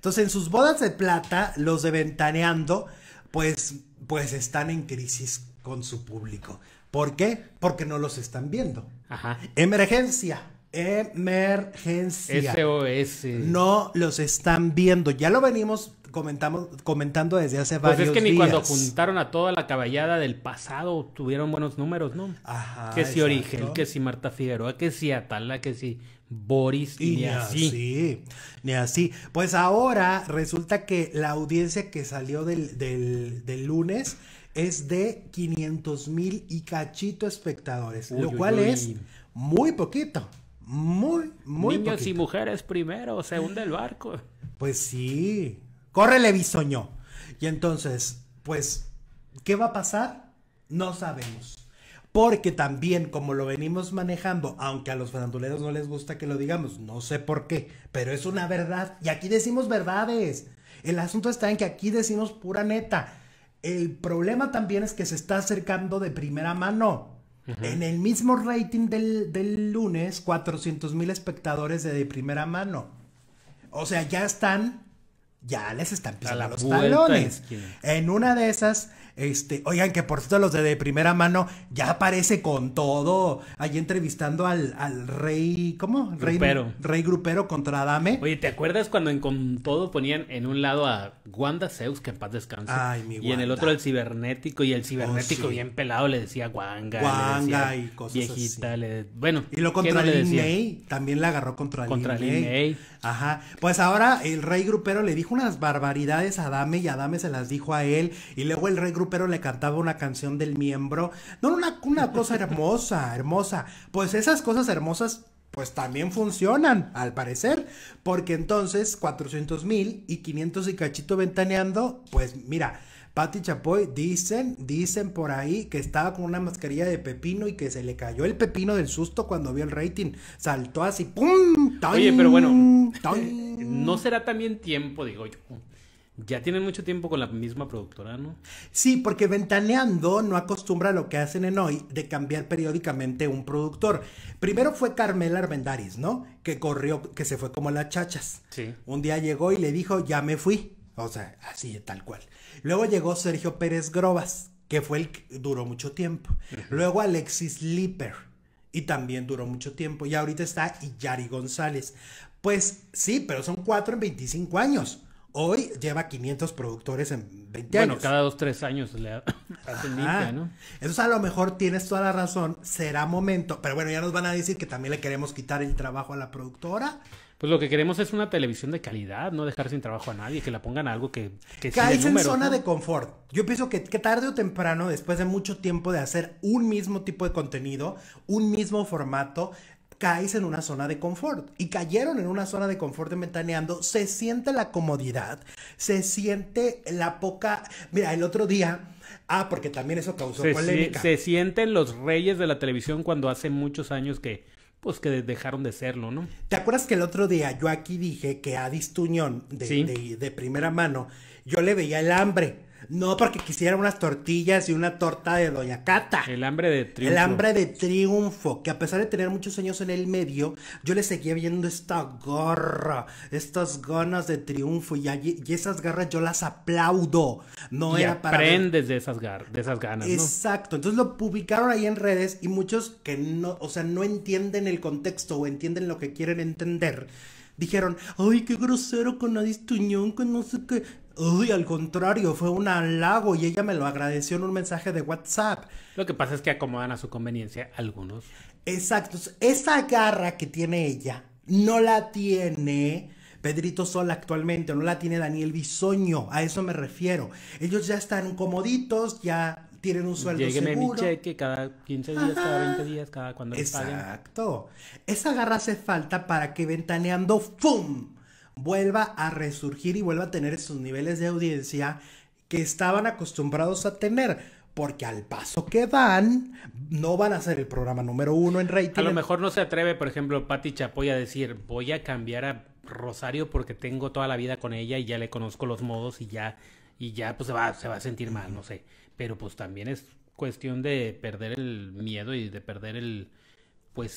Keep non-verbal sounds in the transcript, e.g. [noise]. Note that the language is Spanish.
Entonces, en sus bodas de plata, los de Ventaneando, pues, pues están en crisis con su público. ¿Por qué? Porque no los están viendo. Ajá. Emergencia. Emergencia. SOS. No los están viendo. Ya lo venimos comentamos, comentando desde hace varios días. Pues es que ni cuando juntaron a toda la caballada del pasado tuvieron buenos números, ¿no? Que si Origen, que si Marta Figueroa, que si Atala, que si Boris, y ni, así. Ni así. Pues ahora resulta que la audiencia que salió del, lunes es de 500 mil y cachito espectadores, lo cual es muy poquito. Muy, muy Niños y mujeres primero, se hunde el barco. Pues sí. Córrele, bisoño. Y entonces, pues, ¿qué va a pasar? No sabemos. Porque también, como lo venimos manejando, aunque a los faranduleros no les gusta que lo digamos, no sé por qué, pero es una verdad. Y aquí decimos verdades. El asunto está en que aquí decimos pura neta. El problema también es que se está acercando de primera mano. En el mismo rating del, lunes, 400 mil espectadores de primera mano. O sea, ya están ya les están pisando los talones. En una de esas, este, oigan, que por cierto, los de, primera mano ya aparece con todo. Ahí entrevistando al, rey, ¿cómo? Rey grupero. Rey grupero contra Adame. Oye, ¿te acuerdas cuando en con todo ponían en un lado a Wanda Zeus, que en paz descanse? y en el otro el cibernético, y el cibernético bien pelado le decía Wanga. Wanga y cosas viejita, Le... Bueno. Y lo contra no también la agarró contra, contra Ajá. Pues ahora el rey grupero le dijo unas barbaridades a Adame y Adame se las dijo a él y luego el rey le cantaba una canción del miembro. No, una, cosa hermosa, [laughs] hermosa. Pues esas cosas hermosas pues también funcionan, al parecer, porque entonces 400 mil y 500 y cachito ventaneando, pues mira, Patti Chapoy dicen, dicen por ahí que estaba con una mascarilla de pepino y que se le cayó el pepino del susto cuando vio el rating, saltó así, ¡pum! Oye, pero bueno, eh, ¿No mm. será también tiempo, digo yo? Ya tienen mucho tiempo con la misma productora, ¿no? Sí, porque Ventaneando no acostumbra a lo que hacen en hoy de cambiar periódicamente un productor. Primero fue Carmela Armendaris, ¿no? Que corrió, que se fue como las chachas. Sí. Un día llegó y le dijo, ya me fui. O sea, así, tal cual. Luego llegó Sergio Pérez Grobas, que fue el que duró mucho tiempo. Luego Alexis Lipper y también duró mucho tiempo. Y ahorita está Yari González. Pues sí, pero son cuatro en 25 años. Hoy lleva 500 productores en 20 años. Bueno, cada dos, tres años le [laughs] hacen ¿no? Entonces a lo mejor tienes toda la razón, será momento, pero bueno, ya nos van a decir que también le queremos quitar el trabajo a la productora. Pues lo que queremos es una televisión de calidad, no dejar sin trabajo a nadie, que la pongan algo que... que Caes en zona de confort. Yo pienso que, tarde o temprano, después de mucho tiempo de hacer un mismo tipo de contenido, un mismo formato, caes en una zona de confort. Y cayeron en una zona de confort en Se siente la comodidad, se siente la poca... Mira, el otro día... Ah, porque también eso causó se, polémica. Se, sienten los reyes de la televisión cuando hace muchos años que pues que dejaron de serlo, ¿no? ¿Te acuerdas que el otro día yo aquí dije que a Tuñón, de, de primera mano, yo le veía el hambre? No, porque quisiera unas tortillas y una torta de Doña Cata. El hambre de triunfo. El hambre de triunfo. Que a pesar de tener muchos años en el medio, yo le seguía viendo esta gorra, estas ganas de triunfo. Y, allí, y esas garras yo las aplaudo. No era para. Aprendes de esas, de esas ganas. Exacto. Entonces lo publicaron ahí en redes y muchos que no, o sea, no entienden el contexto o entienden lo que quieren entender dijeron, ay, qué grosero con la Tuñón, que no sé qué. Ay, al contrario, fue un halago y ella me lo agradeció en un mensaje de WhatsApp. Lo que pasa es que acomodan a su conveniencia algunos. Exacto, esa garra que tiene ella no la tiene Pedrito Sol actualmente, no la tiene Daniel Bisoño, a eso me refiero. Ellos ya están comoditos, ya tienen un sueldo seguro. seguro. mi cheque cada 15 días, cada 20 días, cada cuando les paguen. Exacto. Esa garra hace falta para que Ventaneando ¡fum! vuelva a resurgir y vuelva a tener esos niveles de audiencia que estaban acostumbrados a tener. Porque al paso que van, no van a ser el programa número uno en rating. A lo mejor no se atreve, por ejemplo, Patti Chapoy a decir, voy a cambiar a Rosario porque tengo toda la vida con ella y ya le conozco los modos y ya y ya pues se va, se va a sentir mal, no sé. Pero pues también es cuestión de perder el miedo y de perder el,